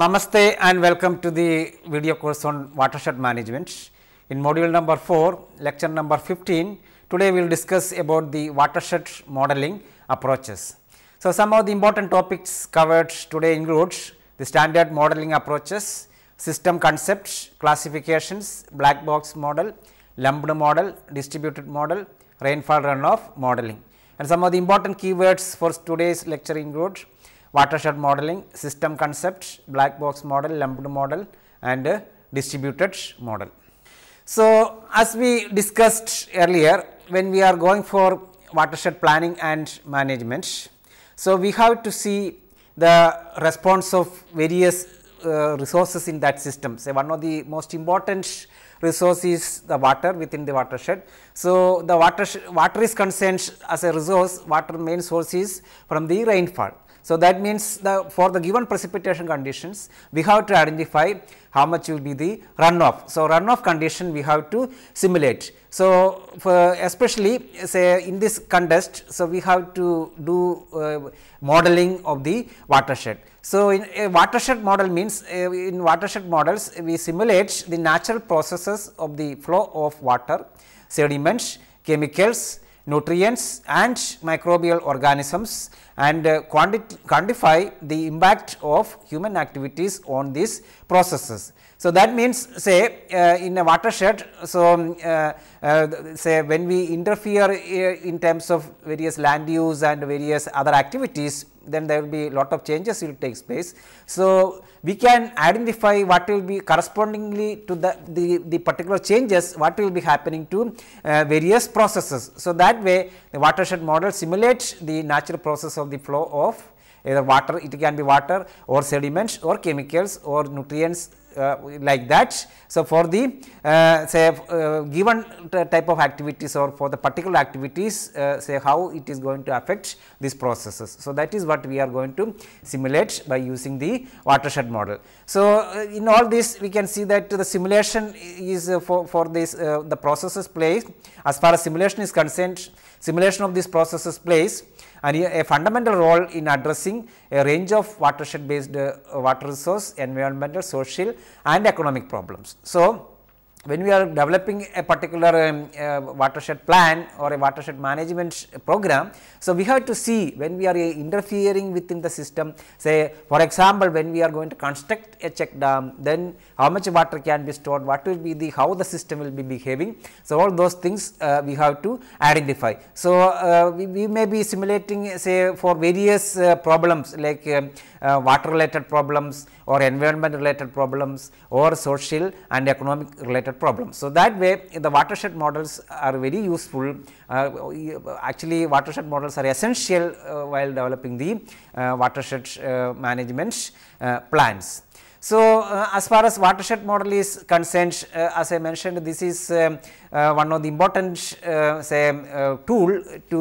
Namaste and welcome to the video course on watershed management. In module number 4, lecture number 15, today we will discuss about the watershed modeling approaches. So, some of the important topics covered today include the standard modeling approaches, system concepts, classifications, black box model, lumped model, distributed model, rainfall runoff modeling. And some of the important keywords for today's lecture include watershed modeling, system concepts, black box model, lumped model and uh, distributed model. So, as we discussed earlier when we are going for watershed planning and management. So, we have to see the response of various uh, resources in that system. Say one of the most important resource is the water within the watershed. So, the water, water is concerned as a resource, water main source is from the rainfall. So, that means the for the given precipitation conditions we have to identify how much will be the runoff. So, runoff condition we have to simulate. So, especially say in this contest, so we have to do uh, modeling of the watershed. So, in a watershed model means uh, in watershed models we simulate the natural processes of the flow of water, sediments, chemicals, nutrients and microbial organisms and uh, quantify the impact of human activities on these processes. So, that means say uh, in a watershed, so um, uh, uh, say when we interfere uh, in terms of various land use and various other activities, then there will be a lot of changes will take place. So, we can identify what will be correspondingly to the, the, the particular changes what will be happening to uh, various processes. So, that way the watershed model simulates the natural process of the flow of either water, it can be water or sediments or chemicals or nutrients uh, like that. So, for the uh, say uh, given type of activities or for the particular activities uh, say how it is going to affect these processes. So, that is what we are going to simulate by using the watershed model. So, uh, in all this we can see that the simulation is for, for this the processes plays as far as simulation is concerned simulation of these processes plays and a fundamental role in addressing a range of watershed based uh, water resource, environmental, social and economic problems. So, when we are developing a particular um, uh, watershed plan or a watershed management program. So, we have to see when we are uh, interfering within the system say for example, when we are going to construct a check dam then how much water can be stored, what will be the how the system will be behaving. So, all those things uh, we have to identify. So, uh, we, we, may be simulating say for various uh, problems like um, uh, water related problems or environment related problems or social and economic related problems. So, that way the watershed models are very useful uh, actually watershed models are essential uh, while developing the uh, watershed uh, management plans. So, uh, as far as watershed model is concerned, uh, as I mentioned this is um, uh, one of the important uh, say um, uh, tool to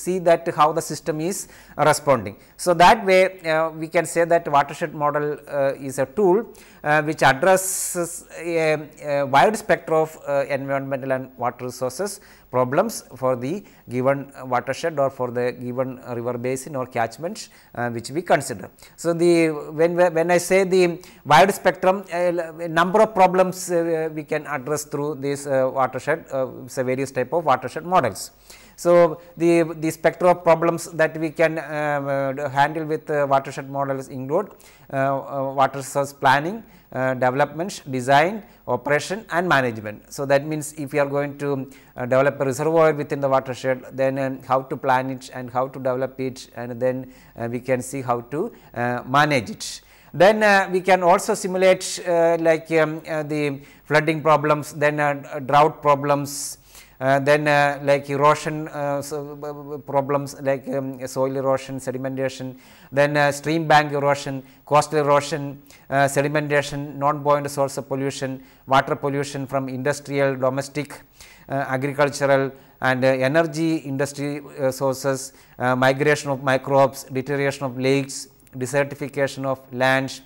see that how the system is responding. So, that way we can say that watershed model is a tool which addresses a, a, wide spectrum of environmental and water resources problems for the given watershed or for the given river basin or catchment uh, which we consider. So, the when when I say the wide spectrum uh, number of problems uh, we can address through this watershed watershed, uh, various type of watershed models. So, the, the spectrum of problems that we can uh, uh, handle with uh, watershed models include uh, uh water source planning, uh, development, design, operation and management. So, that means if you are going to develop a reservoir within the watershed, then um, how to plan it and how to develop it and then we can see how to manage it. Then we can also simulate like um, the flooding problems, then uh, drought problems, uh, then uh, like erosion uh, so, uh, problems like um, soil erosion, sedimentation, then uh, stream bank erosion, coastal erosion, sedimentation, non-buoyant source of pollution, water pollution from industrial, domestic, agricultural and energy industry sources, migration of microbes, deterioration of lakes, desertification of lands,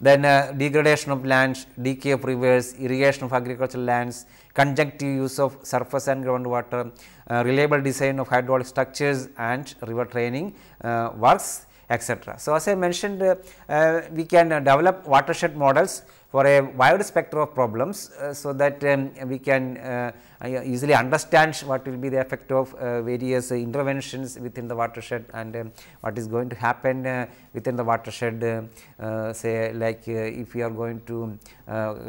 then uh, degradation of lands, decay of rivers, irrigation of agricultural lands, conjunctive use of surface and groundwater, uh, reliable design of hydraulic structures and river training uh, works etc. So, as I mentioned uh, uh, we can uh, develop watershed models for a wide spectrum of problems. so, that um, we can I uh, easily understand what will be the effect of uh, various uh, interventions within the watershed and um, what is going to happen within the watershed say like if we are going to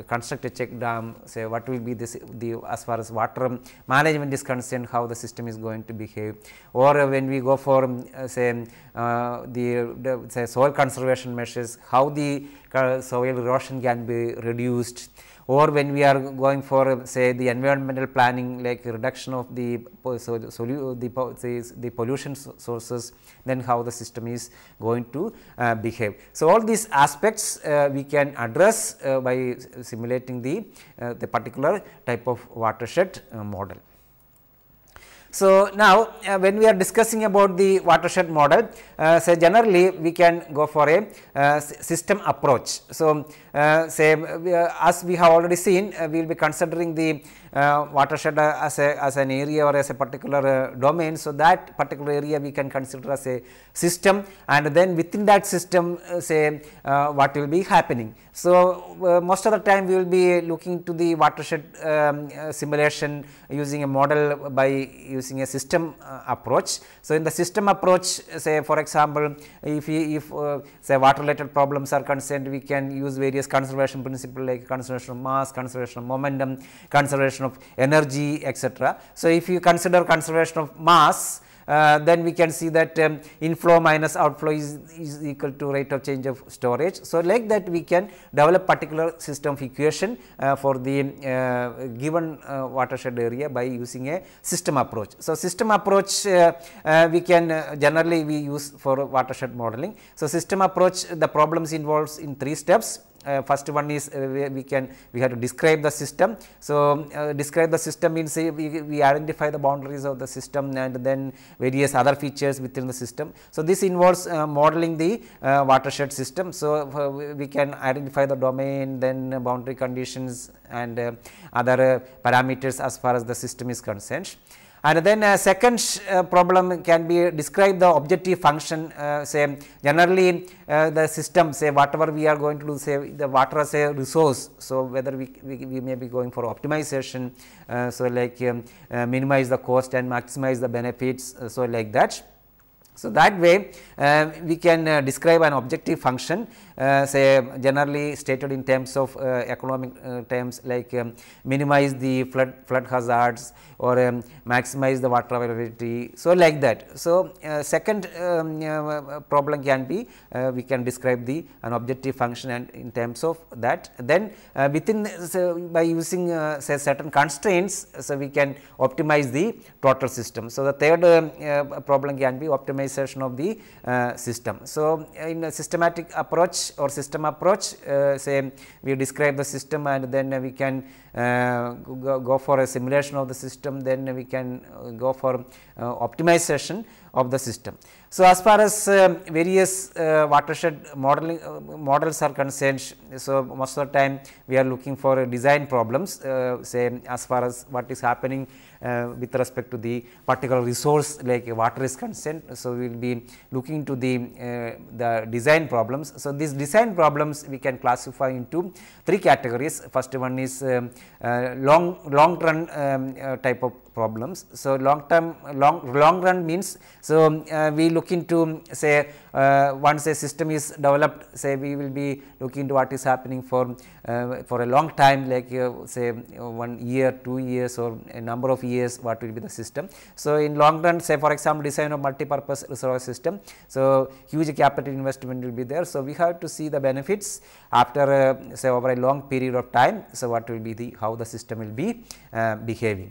construct a check dam say what will be this the as far as water um, management is concerned how the system is going to behave or when we go for um, say the, the say soil conservation measures how the soil erosion can be reduced or when we are going for say the environmental planning like reduction of the so, the, the pollution sources then how the system is going to uh, behave. So, all these aspects uh, we can address uh, by simulating the, uh, the particular type of watershed uh, model. So, now uh, when we are discussing about the watershed model, uh, say generally we can go for a uh, system approach. So, uh, say uh, uh, as we have already seen, we will be considering the uh, watershed as, a, as an area or as a particular uh, domain. So, that particular area we can consider as a system and then within that system uh, say what will be happening. So, most of the time we will be looking to the watershed um, simulation using a model by using a system approach. So, in the system approach say for example, if we, if say water related problems are concerned we can use various conservation principle like conservation of mass, conservation of momentum, conservation conservation of energy etc. So, if you consider conservation of mass uh, then we can see that um, inflow minus outflow is, is equal to rate of change of storage. So, like that we can develop particular system of equation uh, for the uh, given uh, watershed area by using a system approach. So, system approach uh, uh, we can generally we use for watershed modeling. So, system approach the problems involves in three steps uh, first one is uh, we can we have to describe the system. So, uh, describe the system means uh, we, we identify the boundaries of the system and then various other features within the system. So, this involves uh, modeling the uh, watershed system. So, we can identify the domain then boundary conditions and other parameters as far as the system is concerned. And then a uh, second uh, problem can be describe the objective function uh, say generally uh, the system say whatever we are going to do say the water as a resource. So, whether we, we, we may be going for optimization. Uh, so, like um, uh, minimize the cost and maximize the benefits. so, like that. So, that way we can describe an objective function uh, say generally stated in terms of uh, economic uh, terms like um, minimize the flood flood hazards or um, maximize the water availability. So, like that. So, uh, second um, problem can be we can describe the an objective function and in terms of that then within so by using say certain constraints. So, we can optimize the total system. So, the third um, problem can be optimization of the system. So, in a systematic approach or system approach uh, say we describe the system and then we can uh, go, go, for a simulation of the system then we can uh, go for optimization of the system. So, as far as various watershed modeling models are concerned so most of the time we are looking for design problems say as far as what is happening uh, with respect to the particular resource like water is concerned. So, we will be looking to the, uh, the design problems. So, these design problems we can classify into three categories. First one is um, uh, long, long run um, uh, type of problems. So, long term long long run means so um, uh, we look into um, say uh, once a system is developed say we will be looking into what is happening for uh, for a long time like uh, say uh, one year two years or a number of years what will be the system. So, in long run say for example, design of multi-purpose reservoir system. So, huge capital investment will be there. So, we have to see the benefits after uh, say over a long period of time. So, what will be the how the system will be behaving.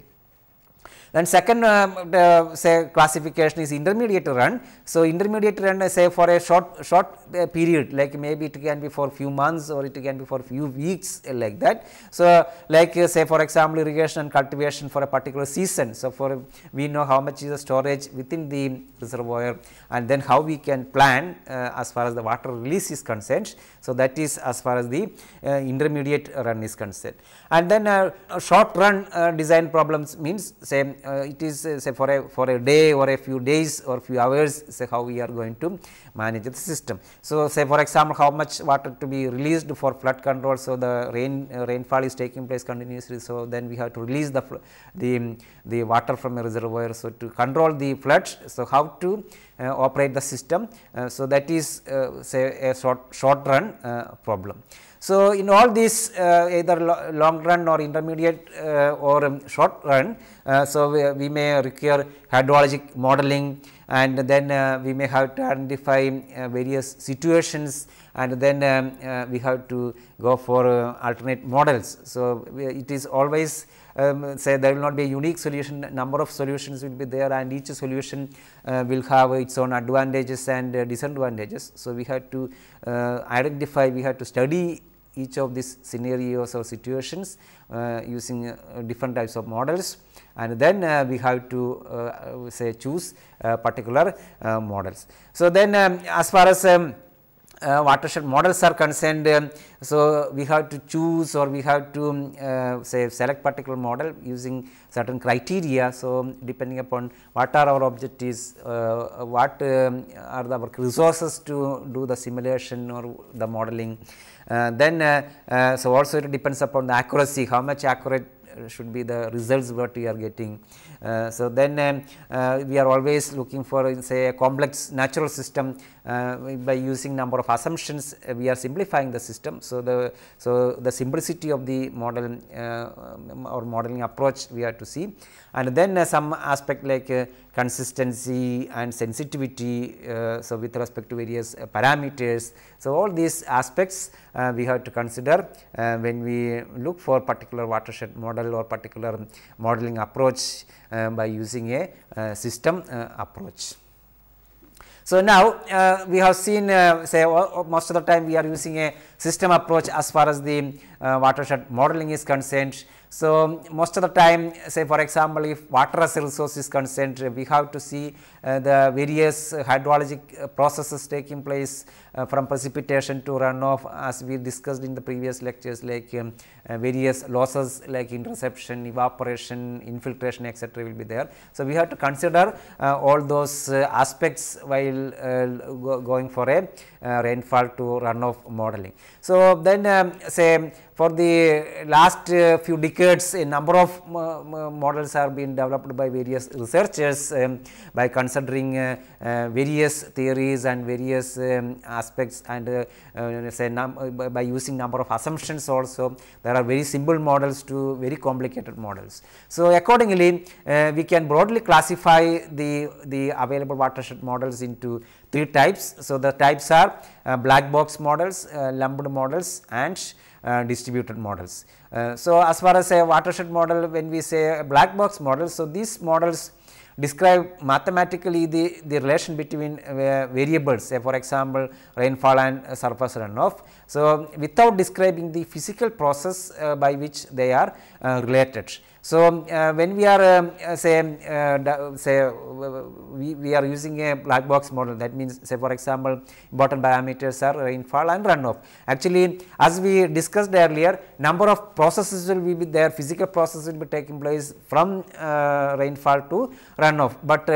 Then second uh, say classification is intermediate run. So, intermediate run say for a short short uh, period like maybe it can be for few months or it can be for few weeks uh, like that. So, like uh, say for example, irrigation and cultivation for a particular season. So, for we know how much is the storage within the reservoir and then how we can plan as far as the water release is concerned. So, that is as far as the uh, intermediate run is concerned. And then uh, short run uh, design problems means say it is say for a for a day or a few days or few hours say how we are going to manage the system. So, say for example, how much water to be released for flood control. So, the rain uh, rainfall is taking place continuously. So, then we have to release the the, the water from a reservoir. So, to control the floods. So, how to uh, operate the system. Uh, so, that is uh, say a short, short run uh, problem. So, in all these uh, either lo long run or intermediate uh, or um, short run, uh, so we, we, may require hydrologic modeling and then uh, we may have to identify uh, various situations and then um, uh, we have to go for alternate models. So, we, it is always um, say there will not be a unique solution number of solutions will be there and each solution uh, will have its own advantages and uh, disadvantages. So, we have to uh, identify we have to study each of these scenarios or situations uh, using uh, different types of models and then uh, we have to say choose particular models. So, then um, as far as um, uh, watershed models are concerned. Um, so, we have to choose or we have to um, uh, say select particular model using certain criteria. So, um, depending upon what are our objectives, uh, what um, are the resources to do the simulation or the modeling uh, then uh, uh, so also it depends upon the accuracy, how much accurate should be the results what we are getting. so then um, we are always looking for say a complex natural system uh, by using number of assumptions uh, we are simplifying the system. So, the so the simplicity of the model uh, or modeling approach we are to see and then some aspect like consistency and sensitivity. so, with respect to various parameters. So, all these aspects we have to consider when we look for particular watershed model or particular modeling approach by using a system approach. So, now uh, we have seen uh, say most of the time we are using a system approach as far as the uh, watershed modeling is concerned. So, most of the time say for example, if water as a resource is concerned, we have to see uh, the various hydrologic uh, processes taking place uh, from precipitation to runoff as we discussed in the previous lectures like um, uh, various losses like interception, evaporation, infiltration etc. will be there. So, we have to consider uh, all those uh, aspects while uh, go going for a rainfall to runoff modeling. So, then um, say for the last uh, few decades a number of models have been developed by various researchers um, by considering uh, various theories and various um, aspects and uh, uh say uh, by using number of assumptions also there are very simple models to very complicated models. So, accordingly uh, we can broadly classify the, the available watershed models into three types. So, the types are black box models, lumped models and uh, distributed models. Uh, so, as far as a watershed model when we say black box model, so these models describe mathematically the, the relation between uh, variables say for example, rainfall and uh, surface runoff. So, without describing the physical process uh, by which they are related. So, um, uh, when we are um, uh, say um, uh, say we, we are using a black box model that means say for example important parameters are rainfall and runoff. Actually as we discussed earlier number of processes will be there physical processes will be taking place from rainfall to runoff, but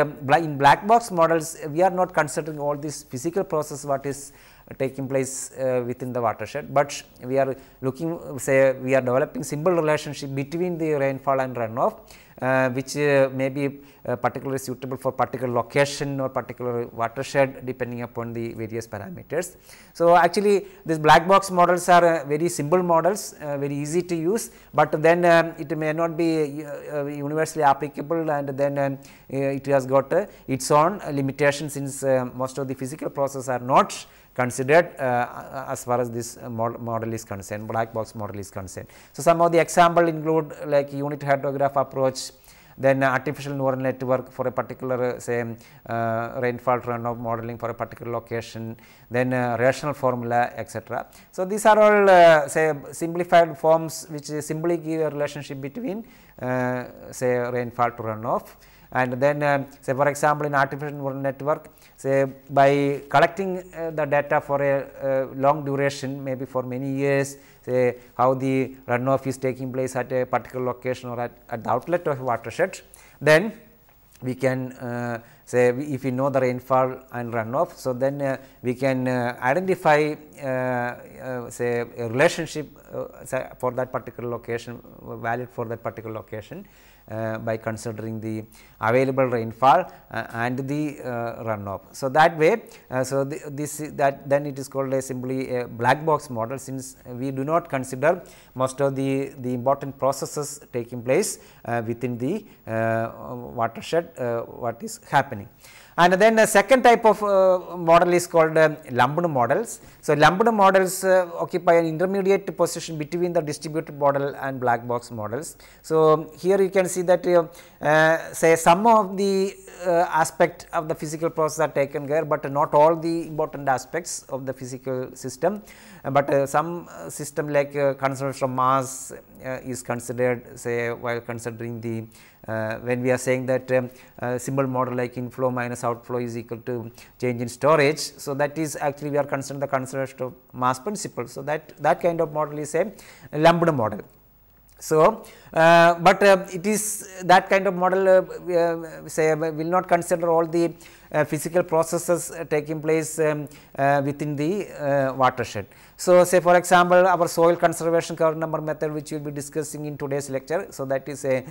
in black box models we are not considering all these physical processes. what is taking place uh, within the watershed, but we are looking say we are developing simple relationship between the rainfall and runoff uh, which uh, may be uh, particularly suitable for particular location or particular watershed depending upon the various parameters. So, actually these black box models are uh, very simple models uh, very easy to use, but then um, it may not be universally applicable and then um, it has got its own limitations since most of the physical processes are not considered uh, as far as this model is concerned, black box model is concerned. So, some of the example include like unit hydrograph approach, then artificial neural network for a particular uh, say um, uh, rainfall runoff modeling for a particular location, then uh, rational formula etc. So, these are all uh, say simplified forms which simply give a relationship between uh, say rainfall to runoff and then uh, say for example in artificial neural network say by collecting uh, the data for a uh, long duration maybe for many years say how the runoff is taking place at a particular location or at, at the outlet of a watershed then we can uh, say if we know the rainfall and runoff. So, then uh, we can uh, identify uh, uh, say a relationship say for that particular location valid for that particular location uh, by considering the available rainfall uh, and the uh, runoff. So, that way, uh, so the, this that then it is called a simply a black box model since we do not consider most of the, the important processes taking place uh, within the watershed what is happening. And then a second type of uh, model is called uh, lumped models. So, lumped models uh, occupy an intermediate position between the distributed model and black box models. So, here you can see that uh, uh, say some of the uh, aspect of the physical process are taken care, but not all the important aspects of the physical system, but some system like conservation of mass is considered say while considering the uh, when we are saying that um, uh, symbol model like inflow minus outflow is equal to change in storage. So, that is actually we are concerned the conservation of mass principle. So, that, that kind of model is a lumped model. So, uh, but um, it is that kind of model uh, uh, say uh, will not consider all the uh, physical processes uh, taking place um, uh, within the watershed. So, say for example, our soil conservation cover number method which we will be discussing in today's lecture. So, that is a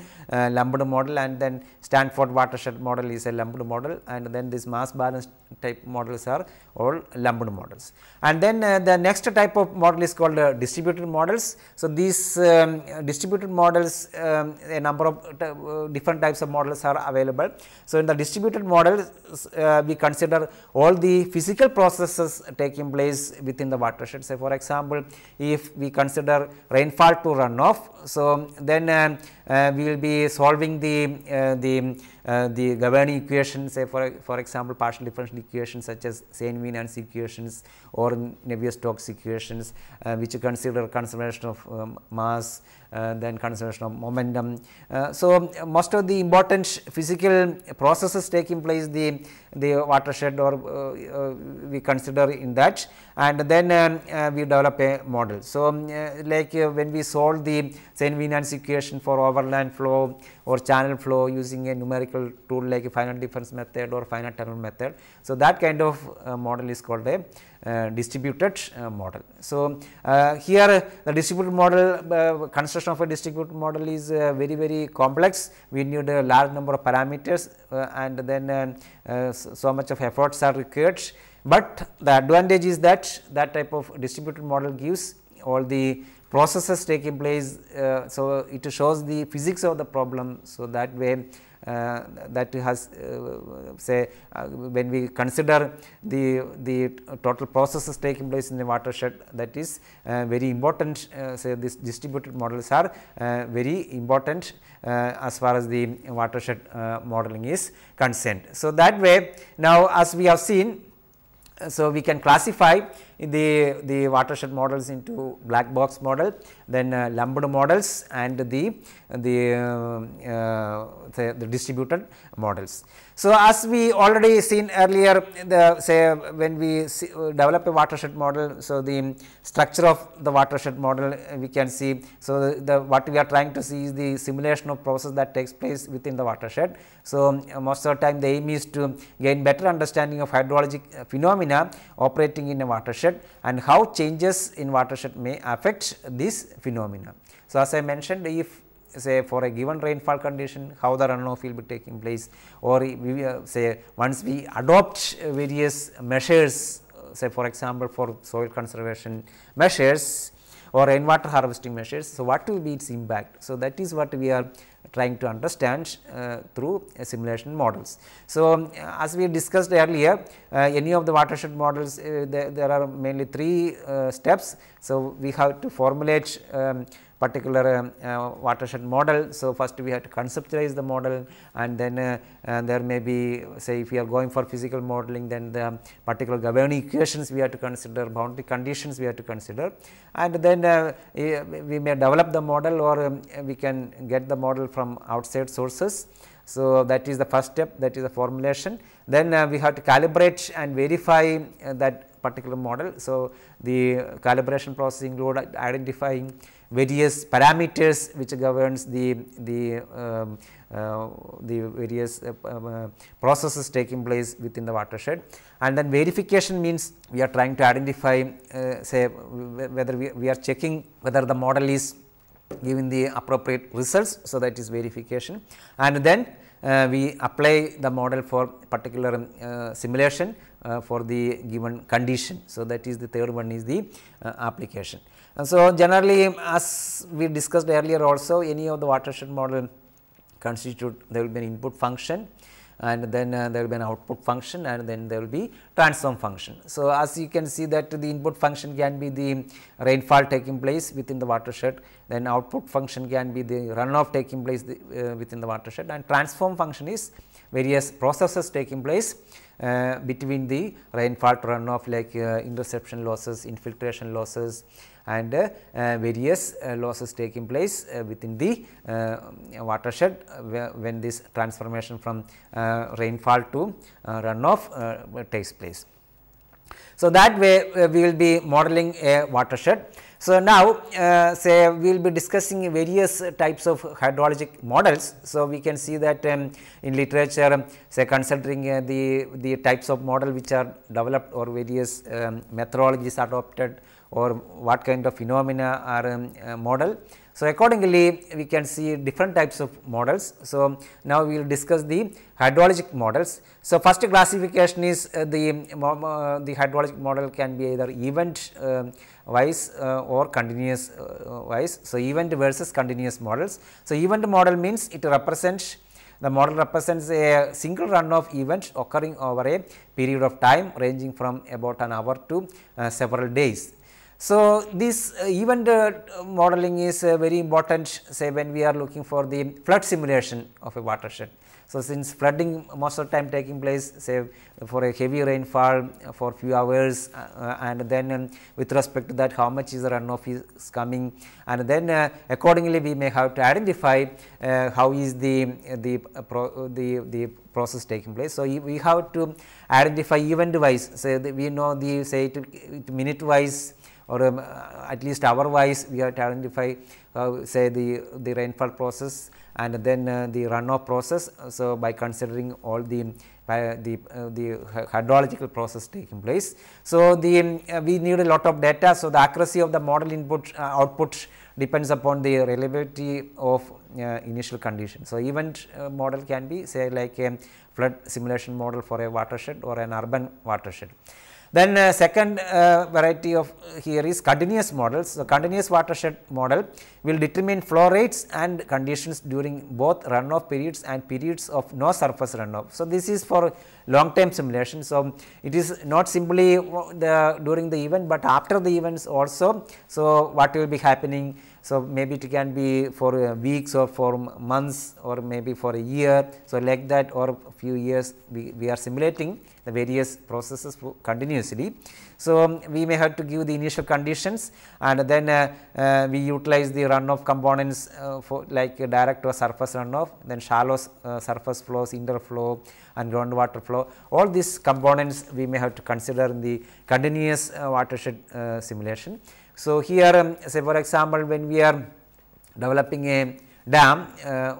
lumped model and then Stanford watershed model is a lumped model and then this mass balance type models are all lumped models. And then the next type of model is called distributed models. So, these um, distributed models um, a number of different types of models are available. So, in the distributed models uh, we consider all the physical processes taking place within the watershed. Say for example, if we consider rainfall to runoff, so then um, uh, we will be solving the, uh, the, uh, the governing equations say for, for example, partial differential equations such as Saint wienans equations or Navier-Stokes equations uh, which consider conservation of um, mass uh, then conservation of momentum. Uh, so, most of the important physical processes taking place the, the watershed or we consider in that and then um, we develop a model. So, um, like when we solve the Saint wienans equation for over overland flow or channel flow using a numerical tool like a finite difference method or finite tunnel method. So, that kind of uh, model is called a uh, distributed uh, model. So, uh, here uh, the distributed model uh, construction of a distributed model is very very complex. We need a large number of parameters and then so much of efforts are required, but the advantage is that that type of distributed model gives all the processes taking place. Uh, so, it shows the physics of the problem. So, that way uh, that has uh, say uh, when we consider the the total processes taking place in the watershed that is uh, very important uh, say this distributed models are uh, very important as far as the watershed modeling is concerned. So, that way now as we have seen so we can classify the, the watershed models into black box model, then uh, lumped models and the, the, uh, the, uh, the, distributed models. So, as we already seen earlier the say when we see, uh, develop a watershed model, so the structure of the watershed model uh, we can see. So, the, the what we are trying to see is the simulation of process that takes place within the watershed. So, most of the time the aim is to gain better understanding of hydrologic phenomena operating in a watershed watershed and how changes in watershed may affect this phenomena. So, as I mentioned if say for a given rainfall condition how the runoff will be taking place or we uh, say once we adopt various measures say for example, for soil conservation measures or rainwater harvesting measures. So, what will be its impact? So, that is what we are trying to understand uh, through uh, simulation models. So, um, as we discussed earlier, uh, any of the watershed models uh, there, there, are mainly three uh, steps. So, we have to formulate um, particular um, uh, watershed model. So, first we have to conceptualize the model and then uh, there may be say if we are going for physical modeling then the particular governing equations we have to consider, boundary conditions we have to consider and then uh, we may develop the model or um, we can get the model from outside sources. So, that is the first step that is the formulation. Then uh, we have to calibrate and verify uh, that particular model. So, the calibration process include identifying various parameters which governs the, the, um, uh, the various uh, um, uh, processes taking place within the watershed. And then verification means we are trying to identify uh, say whether we, we are checking whether the model is giving the appropriate results. So, that is verification and then uh, we apply the model for particular um, uh, simulation uh, for the given condition. So, that is the third one is the uh, application. And so, generally as we discussed earlier also any of the watershed model constitute there will be an input function and then uh, there will be an output function and then there will be transform function. So, as you can see that the input function can be the rainfall taking place within the watershed, then output function can be the runoff taking place the, uh, within the watershed and transform function is various processes taking place uh, between the rainfall to runoff like uh, interception losses, infiltration losses, and uh, various uh, losses taking place uh, within the watershed when this transformation from rainfall to runoff takes place. So, that way we will be modeling a watershed. So, now uh, say we will be discussing various types of hydrologic models. So, we can see that um, in literature um, say considering uh, the, the types of model which are developed or various um, methodologies adopted or what kind of phenomena are um, uh, model. So, accordingly we can see different types of models. So, now we will discuss the hydrologic models. So, first classification is uh, the, uh, the hydrologic model can be either event um, wise uh, or continuous uh, uh, wise. So, event versus continuous models. So, event model means it represents the model represents a single run of events occurring over a period of time ranging from about an hour to uh, several days. So, this uh, event uh, modeling is uh, very important say when we are looking for the flood simulation of a watershed. So, since flooding most of the time taking place say for a heavy rainfall for few hours uh, and then um, with respect to that how much is the runoff is coming and then uh, accordingly we may have to identify uh, how is the the, pro, the the process taking place. So, we have to identify event wise say we know the say minute wise or um, at least hour wise we identify uh, say the, the rainfall process and then uh, the runoff process. So, by considering all the the, uh, the hydrological process taking place. So, the um, uh, we need a lot of data. So, the accuracy of the model input uh, output depends upon the reliability of initial condition. So, event model can be say like a flood simulation model for a watershed or an urban watershed. Then uh, second uh, variety of uh, here is continuous models. So, continuous watershed model will determine flow rates and conditions during both runoff periods and periods of no surface runoff. So, this is for long time simulation. So, it is not simply uh, the during the event, but after the events also. So, what will be happening so, maybe it can be for uh, weeks or for months or maybe for a year. So, like that or few years we, we are simulating the various processes continuously. So, um, we may have to give the initial conditions and then uh, uh, we utilize the runoff components uh, for like direct or surface runoff, then shallow uh, surface flows, interflow and groundwater flow. All these components we may have to consider in the continuous uh, watershed simulation. So, here um, say for example, when we are developing a dam uh,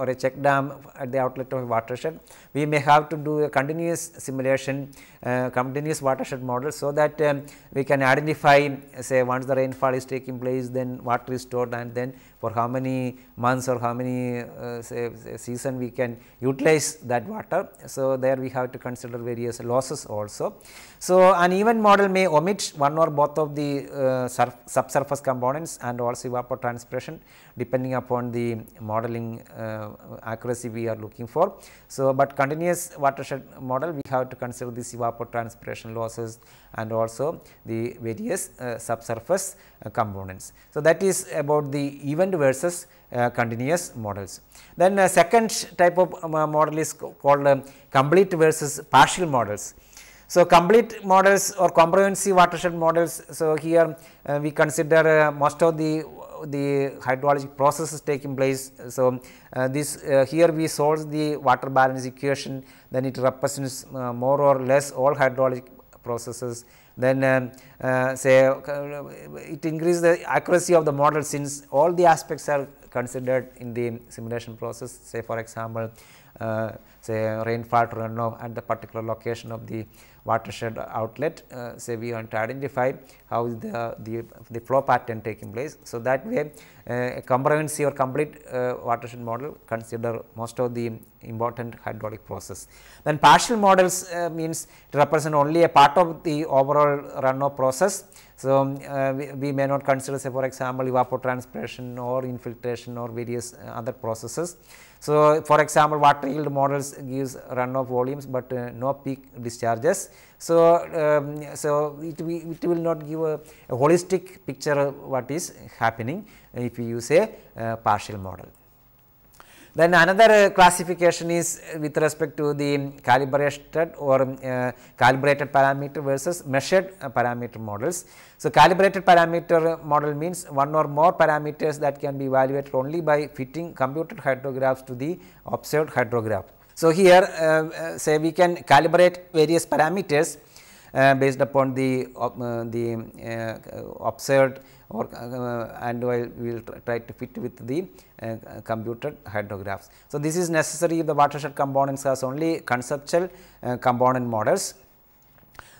or a check dam at the outlet of a watershed, we may have to do a continuous simulation, uh, continuous watershed model. So, that um, we can identify say once the rainfall is taking place then water is stored and then for how many months or how many uh, say, say season we can utilize that water. So, there we have to consider various losses also. So, an even model may omit one or both of the uh, subsurface components and also evapotranspiration depending upon the modeling uh, accuracy we are looking for. So, but continuous watershed model we have to consider this evapotranspiration losses and also the various uh, subsurface uh, components. So, that is about the even versus uh, continuous models. Then uh, second type of um, uh, model is called um, complete versus partial models. So, complete models or comprehensive watershed models. So, here uh, we consider uh, most of the the hydrologic processes taking place. So, uh, this here we solve the water balance equation then it represents more or less all hydrologic processes then um, uh, say uh, it increases the accuracy of the model since all the aspects are considered in the simulation process say for example uh, say rainfall runoff at the particular location of the watershed outlet. Uh, say we want to identify how is the, the, the flow pattern taking place. So, that way uh, a comprehensive or complete uh, watershed model consider most of the important hydraulic process. Then partial models uh, means it represent only a part of the overall runoff process. So, um, uh, we, we, may not consider say for example, evapotranspiration or infiltration or various uh, other processes. So, for example, water yield models gives runoff volumes, but uh, no peak discharges. So, um, so it, we, it, will not give a, a, holistic picture of what is happening if we use a uh, partial model. Then another uh, classification is uh, with respect to the calibrated or uh, calibrated parameter versus measured uh, parameter models. So, calibrated parameter model means one or more parameters that can be evaluated only by fitting computed hydrographs to the observed hydrograph. So, here uh, say we can calibrate various parameters uh, based upon the, uh, the observed or uh, and we will try to fit with the uh, computed hydrographs. So, this is necessary if the watershed components has only conceptual uh, component models.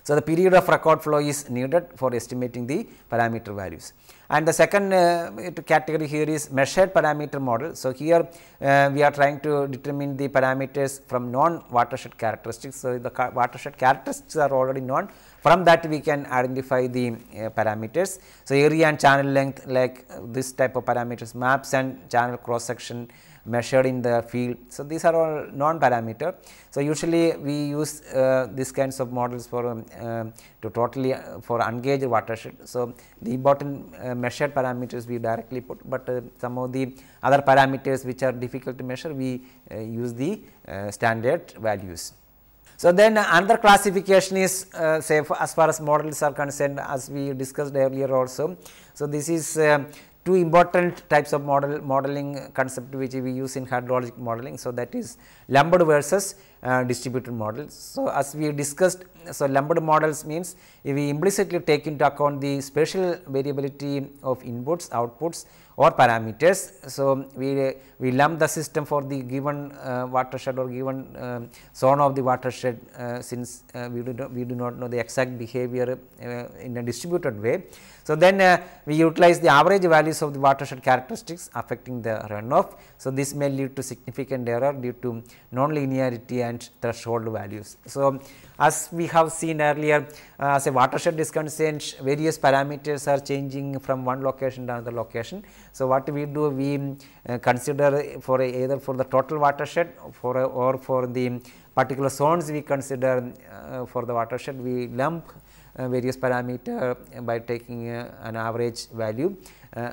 So, the period of record flow is needed for estimating the parameter values. And the second uh, category here is measured parameter model. So, here uh, we are trying to determine the parameters from non-watershed characteristics. So, the ca watershed characteristics are already known. From that we can identify the uh, parameters. So, area and channel length like uh, this type of parameters, maps and channel cross section, measured in the field. So, these are all non-parameter. So, usually we use uh, these kinds of models for um, uh, to totally uh, for ungauged watershed. So, the important uh, measured parameters we directly put, but uh, some of the other parameters which are difficult to measure we uh, use the standard values. So, then another classification is uh, say as far as models are concerned as we discussed earlier also. So, this is uh, two important types of model modeling concept which we use in hydrologic modeling. So, that is lumped versus uh, distributed models. So, as we discussed, so lumped models means we implicitly take into account the spatial variability of inputs, outputs or parameters. So, we, we lump the system for the given uh, watershed or given uh, zone of the watershed uh, since uh, we, do not, we do not know the exact behavior uh, in a distributed way. So, then uh, we utilize the average values of the watershed characteristics affecting the runoff. So, this may lead to significant error due to nonlinearity and threshold values. So, as we have seen earlier uh, as a watershed is concerned various parameters are changing from one location to another location. So, what we do we uh, consider for either for the total watershed for or for the particular zones we consider uh, for the watershed we lump uh, various parameter uh, by taking uh, an average value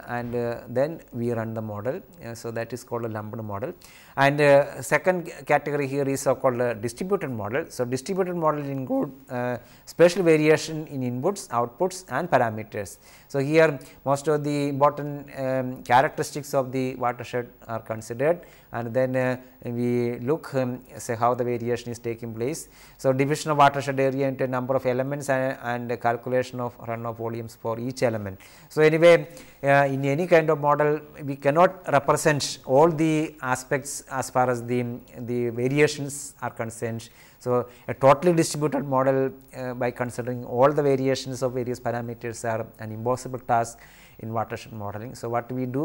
and then we run the model. so, that is called a lumped model and second category here is so called distributed model. So, distributed model include spatial variation in inputs, outputs and parameters. So, here most of the important um, characteristics of the watershed are considered and then uh, we look um, say how the variation is taking place. So, division of watershed area into number of elements and, and calculation of runoff volumes for each element. So, anyway uh, in any kind of model we cannot represent all the aspects as far as the, the variations are concerned. So, a totally distributed model uh, by considering all the variations of various parameters are an impossible task in watershed modeling. So, what we do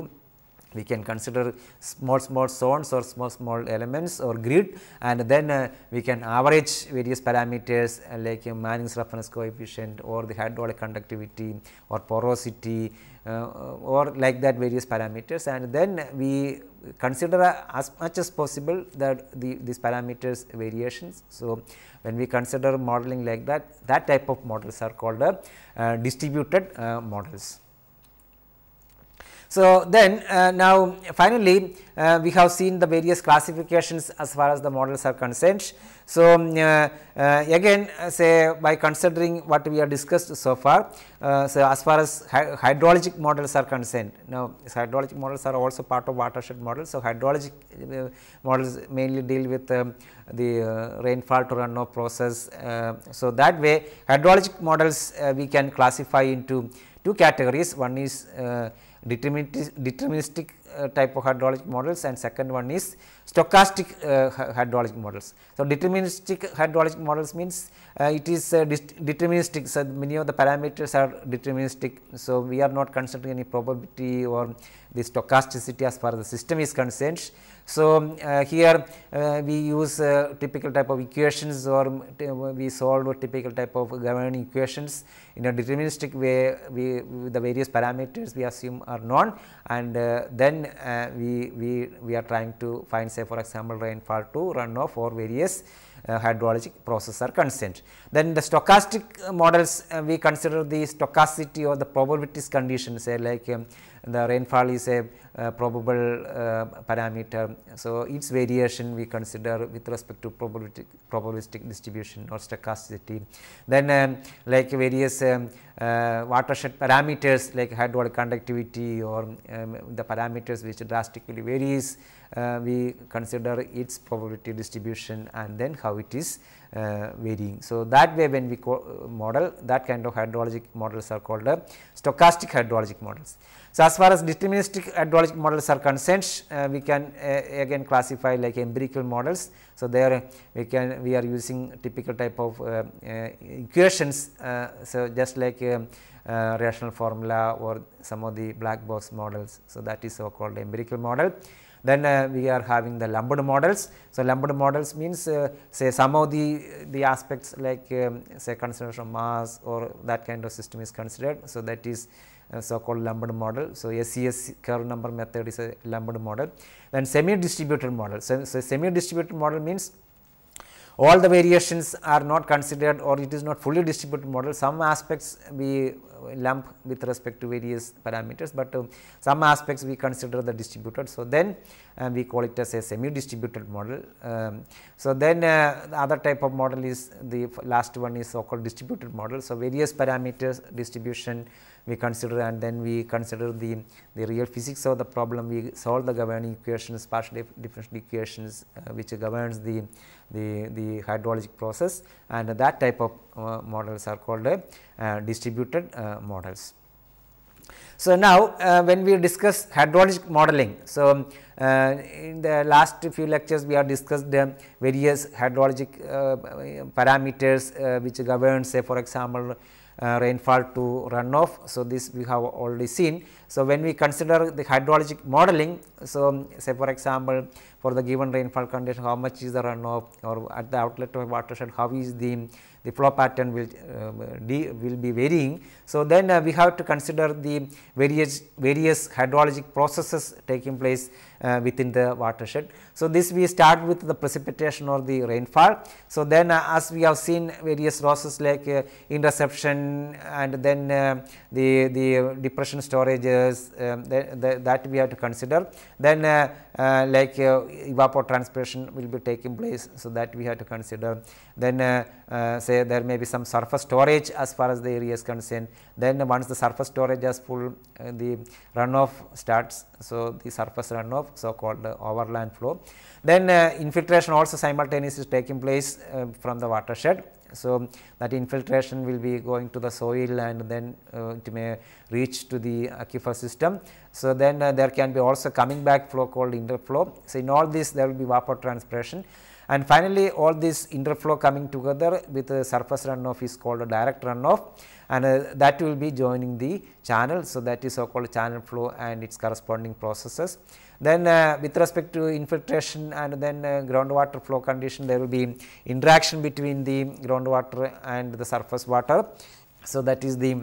we can consider small small zones or small small elements or grid and then uh, we can average various parameters uh, like uh, Manning's roughness coefficient or the hydraulic conductivity or porosity uh, or like that various parameters and then we consider uh, as much as possible that the these parameters variations. So, when we consider modeling like that that type of models are called uh, distributed models. So, then uh, now finally, uh, we have seen the various classifications as far as the models are concerned. So, um, uh, uh, again uh, say by considering what we have discussed so far, uh, so as far as hy hydrologic models are concerned, now hydrologic models are also part of watershed models. So, hydrologic models mainly deal with um, the rainfall to runoff process. so, that way hydrologic models we can classify into two categories one is uh, deterministic, uh, type of hydrologic models and second one is stochastic uh, hydrologic models. So, deterministic hydrologic models means uh, it is uh, deterministic. So, many of the parameters are deterministic. So, we are not considering any probability or the stochasticity as far as the system is concerned. So, uh, here uh, we use uh, typical type of equations or we solve typical type of governing equations in a deterministic way we the various parameters we assume are known and then we, we, we are trying to find say for example, rainfall to runoff or various uh, hydrologic process are concerned. Then the stochastic models uh, we consider the stochasticity or the probabilities conditions say like um, the rainfall is a uh, probable parameter. So, its variation we consider with respect to probabilistic, probabilistic distribution or stochasticity. Then um, like various um, uh, watershed parameters like hydraulic conductivity or um, the parameters which drastically varies, uh, we consider its probability distribution and then how it is uh, varying. So, that way when we model that kind of hydrologic models are called uh, stochastic hydrologic models. So, as far as deterministic models are concerned, uh, we can uh, again classify like empirical models. So, there uh, we can we are using typical type of uh, uh equations. Uh, so, just like um, rational formula or some of the black box models. So, that is so called empirical model. Then we are having the lumped models. So, lumped models means say some of the the aspects like um, say consideration of mass or that kind of system is considered. So, that is uh, so called lumped model. So, SES curve number method is a lumped model. Then semi distributed model. So, so semi distributed model means all the variations are not considered or it is not fully distributed model. Some aspects we uh, lump with respect to various parameters, but uh, some aspects we consider the distributed. So, then uh, we call it as a semi distributed model. Um, so, then uh, the other type of model is the last one is so called distributed model. So, various parameters distribution we consider and then we consider the, the real physics of the problem, we solve the governing equations, partial differential equations uh, which governs the the, the hydrologic process and that type of uh, models are called uh, distributed uh, models. So, now uh, when we discuss hydrologic modeling, so um, uh, in the last few lectures we have discussed uh, various hydrologic parameters which govern say for example, uh, rainfall to runoff. So, this we have already seen. So, when we consider the hydrologic modeling, so um, say for example, for the given rainfall condition how much is the runoff or at the outlet of watershed how is the, the flow pattern will, uh, will be varying. So, then uh, we have to consider the various, various hydrologic processes taking place uh, within the watershed. So, this we start with the precipitation or the rainfall. So, then uh, as we have seen various losses like uh, interception and then uh, the, the depression storages um, the, the, that we have to consider. Then uh, uh, like evapotranspiration will be taking place. So, that we have to consider then uh, uh, say there may be some surface storage as far as the area is concerned. Then once the surface storage is full, uh, the runoff starts. So, the surface runoff so called overland flow. Then uh, infiltration also simultaneously is taking place uh, from the watershed. So, that infiltration will be going to the soil and then uh, it may reach to the aquifer system. So, then there can be also coming back flow called interflow. So, in all this there will be vapor transpiration. And finally, all this interflow coming together with a surface runoff is called a direct runoff and uh, that will be joining the channel. So, that is so called channel flow and its corresponding processes. Then uh, with respect to infiltration and then uh, groundwater flow condition there will be interaction between the groundwater and the surface water. So, that is the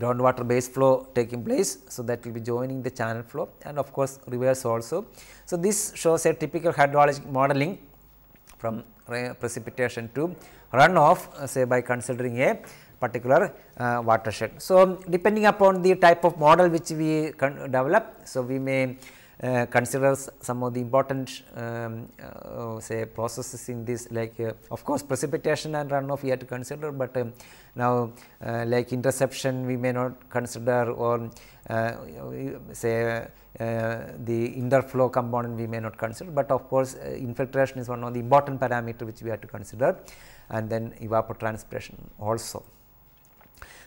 groundwater base flow taking place. So, that will be joining the channel flow and of course, reverse also. So, this shows a typical hydrologic modeling from precipitation to runoff uh, say by considering a particular uh, watershed. So, depending upon the type of model which we develop, so we may uh, considers some of the important um, uh, say processes in this like uh, of course precipitation and runoff we have to consider, but um, now uh, like interception we may not consider or uh, say the interflow component we may not consider, but of course infiltration is one of the important parameter which we have to consider and then evapotranspiration also.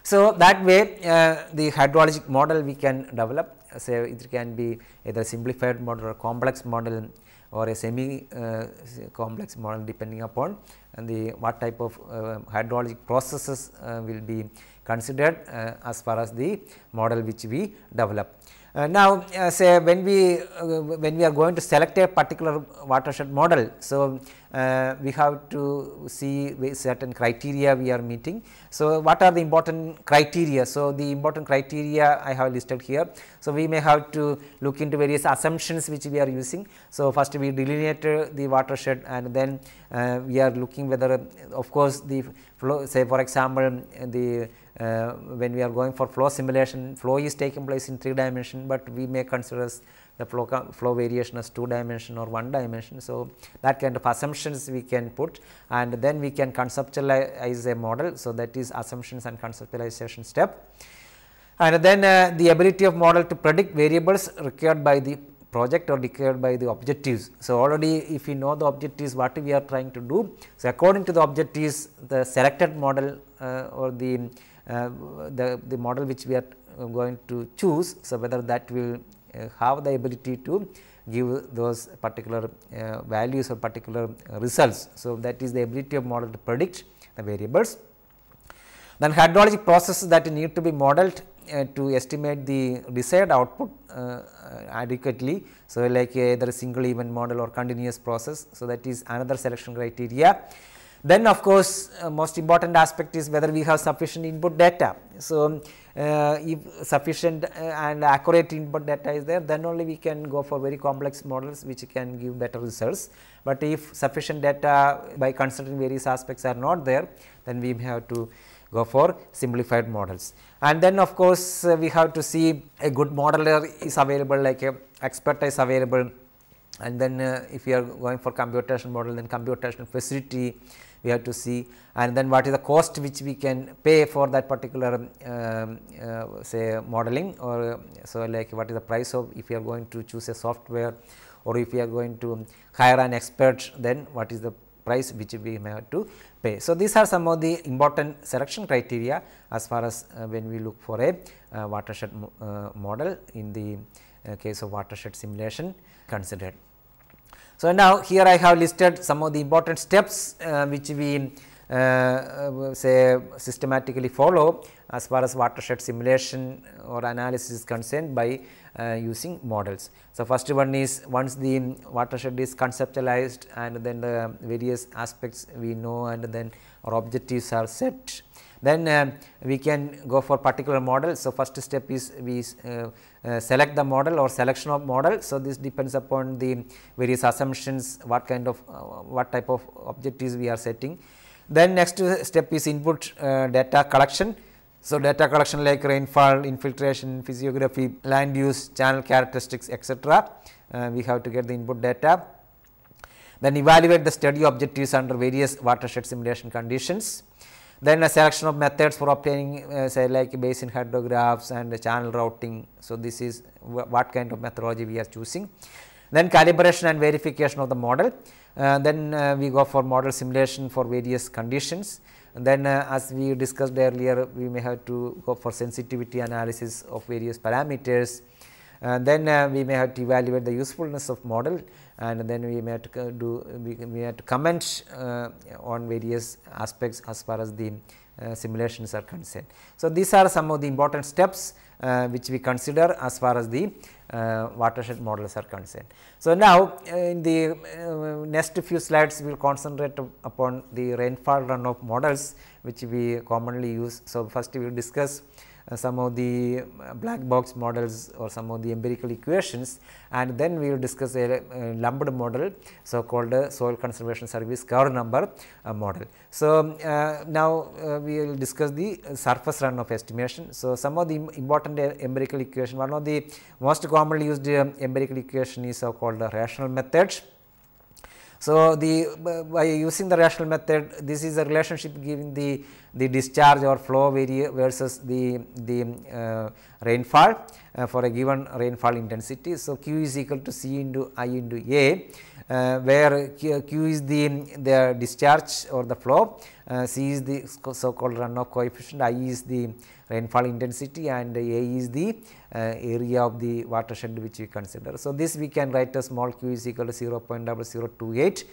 So, that way uh, the hydrologic model we can develop say it can be either simplified model or complex model or a semi uh, complex model depending upon the what type of uh, hydrologic processes uh, will be considered uh, as far as the model which we develop. Uh, now, say when we when we are going to select a particular watershed model. So, uh, we have to see certain criteria we are meeting. So, what are the important criteria? So, the important criteria I have listed here. So, we may have to look into various assumptions which we are using. So, first we delineate the watershed and then uh, we are looking whether of course, the flow say for example, the uh, when we are going for flow simulation, flow is taking place in 3 dimension, but we may consider the flow, flow variation is 2 dimension or 1 dimension. So, that kind of assumptions we can put and then we can conceptualize a model. So, that is assumptions and conceptualization step. And then uh, the ability of model to predict variables required by the project or declared by the objectives. So, already if we know the objectives what we are trying to do. So, according to the objectives the selected model uh, or the, uh, the, the model which we are going to choose. So, whether that will uh, have the ability to give those particular uh, values or particular results. So, that is the ability of model to predict the variables. Then hydrologic processes that need to be modeled uh, to estimate the desired output uh, adequately. So, like uh, either a single event model or continuous process. So, that is another selection criteria. Then of course, uh, most important aspect is whether we have sufficient input data. So, uh, if sufficient uh, and accurate input data is there then only we can go for very complex models which can give better results. But if sufficient data by considering various aspects are not there then we have to go for simplified models. And then of course, uh, we have to see a good modeler is available like a expert is available and then uh, if you are going for computational model then computational facility we have to see and then what is the cost which we can pay for that particular um, um, uh, say modeling or so like what is the price of if you are going to choose a software or if you are going to um, hire an expert then what is the price which we may have to pay. So, these are some of the important selection criteria as far as uh, when we look for a uh, watershed mo uh, model in the uh, case of watershed simulation considered. So, now here I have listed some of the important steps uh, which we uh, say systematically follow as far as watershed simulation or analysis is concerned by uh, using models. So, first one is once the watershed is conceptualized and then the various aspects we know and then our objectives are set then uh, we can go for particular model. So, first step is we uh, uh, select the model or selection of model. So, this depends upon the various assumptions what kind of uh, what type of objectives we are setting. Then next step is input uh, data collection. So, data collection like rainfall, infiltration, physiography, land use, channel characteristics etc. Uh, we have to get the input data. Then evaluate the study objectives under various watershed simulation conditions. Then a selection of methods for obtaining uh, say like basin hydrographs and channel routing. So, this is what kind of methodology we are choosing. Then calibration and verification of the model. Uh, then uh, we go for model simulation for various conditions. And then uh, as we discussed earlier, we may have to go for sensitivity analysis of various parameters. Uh, then uh, we may have to evaluate the usefulness of model and then we may have to do we, we have to comment uh, on various aspects as far as the uh, simulations are concerned. So, these are some of the important steps uh, which we consider as far as the watershed models are concerned. So, now in the next few slides we will concentrate upon the rainfall runoff models which we commonly use. So, first we will discuss uh, some of the uh, black box models or some of the empirical equations and then we will discuss a, a lumped model so called uh, soil conservation service curve number model. So, um, now we will discuss the surface run of estimation. So, some of the important empirical equation one of the most commonly used um, empirical equation is so called rational methods so, the by using the rational method this is a relationship giving the, the discharge or flow versus the, the uh, rainfall uh, for a given rainfall intensity. So, Q is equal to C into I into A uh, where Q, Q, is the, the discharge or the flow, uh, C is the so called runoff coefficient, I is the rainfall intensity and A is the uh, area of the watershed which we consider. So, this we can write as small q is equal to 0 0.0028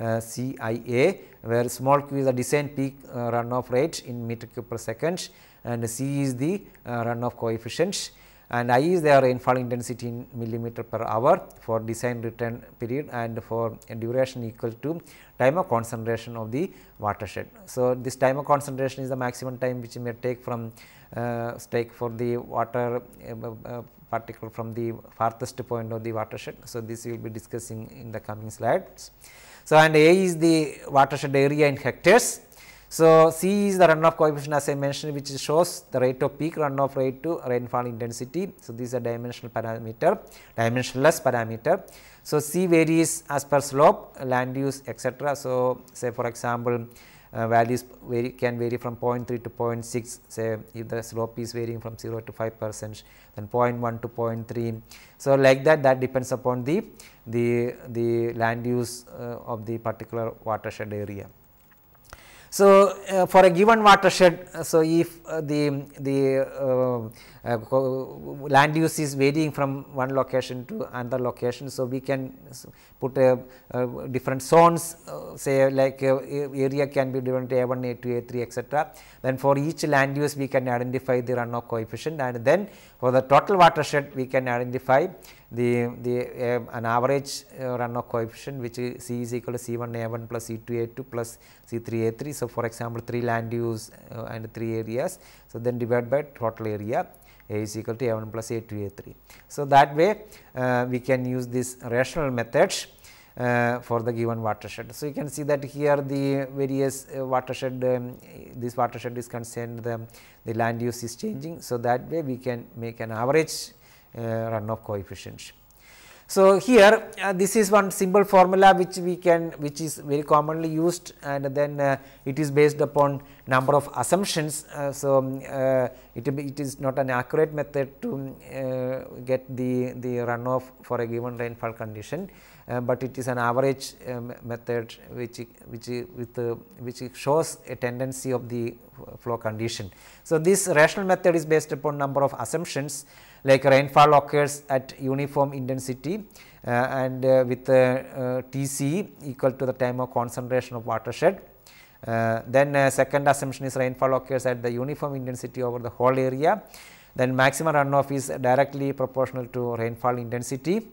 uh, CIA where small q is the descent peak uh, runoff rate in meter cube per second and C is the uh, runoff coefficient and I is their rainfall intensity in millimeter per hour for design return period and for duration equal to time of concentration of the watershed. So, this time of concentration is the maximum time which may take from uh, stake for the water uh, uh, particle from the farthest point of the watershed. So, this we will be discussing in the coming slides. So, and A is the watershed area in hectares. So, C is the runoff coefficient as I mentioned which shows the rate of peak runoff rate to rainfall intensity. So, this is a dimensional parameter, dimensionless parameter. So, C varies as per slope, land use etc. So, say for example, uh, values vary, can vary from 0.3 to 0.6 say if the slope is varying from 0 to 5 percent then 0.1 to 0.3. So, like that that depends upon the the, the land use uh, of the particular watershed area. So, uh, for a given watershed uh, so if uh, the the uh, uh, land use is varying from one location to another location. So, we can put a, different zones uh, say like uh, area can be divided to A1, A2, A3 etc. Then for each land use we can identify the runoff coefficient and then for the total watershed we can identify the, the uh, an average uh, runoff coefficient which is C is equal to C1 A1 plus C2 A2 plus C3 A3. So, for example, 3 land use and 3 areas. So, then divided by total area a is equal to a1 plus a2 a3. So, that way uh, we can use this rational methods uh, for the given watershed. So, you can see that here the various uh, watershed um, this watershed is concerned the, the land use is changing. So, that way we can make an average uh, runoff coefficient. So, here uh, this is one simple formula which we can which is very commonly used and then uh, it is based upon number of assumptions. Uh, so, um, uh, it, it is not an accurate method to uh, get the, the runoff for a given rainfall condition, uh, but it is an average um, method which which with which shows a tendency of the flow condition. So, this rational method is based upon number of assumptions like rainfall occurs at uniform intensity uh, and uh, with uh, uh, TC equal to the time of concentration of watershed. Uh, then second assumption is rainfall occurs at the uniform intensity over the whole area. Then maximum runoff is directly proportional to rainfall intensity.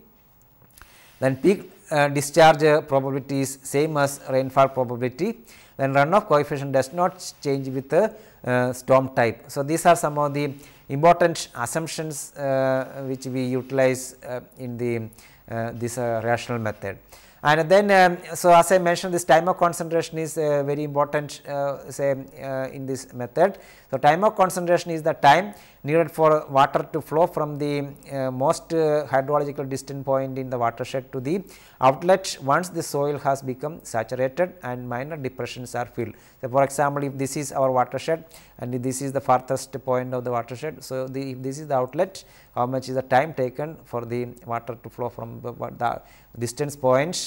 Then peak discharge probability is same as rainfall probability then runoff coefficient does not change with the uh, storm type. So, these are some of the important assumptions uh, which we utilize uh, in the uh, this rational method. And then, um, so as I mentioned this time of concentration is uh, very important uh, say uh, in this method. So, time of concentration is the time needed for water to flow from the uh, most uh, hydrological distant point in the watershed to the outlet once the soil has become saturated and minor depressions are filled. So, for example, if this is our watershed and this is the farthest point of the watershed. So, the, if this is the outlet how much is the time taken for the water to flow from the, distance points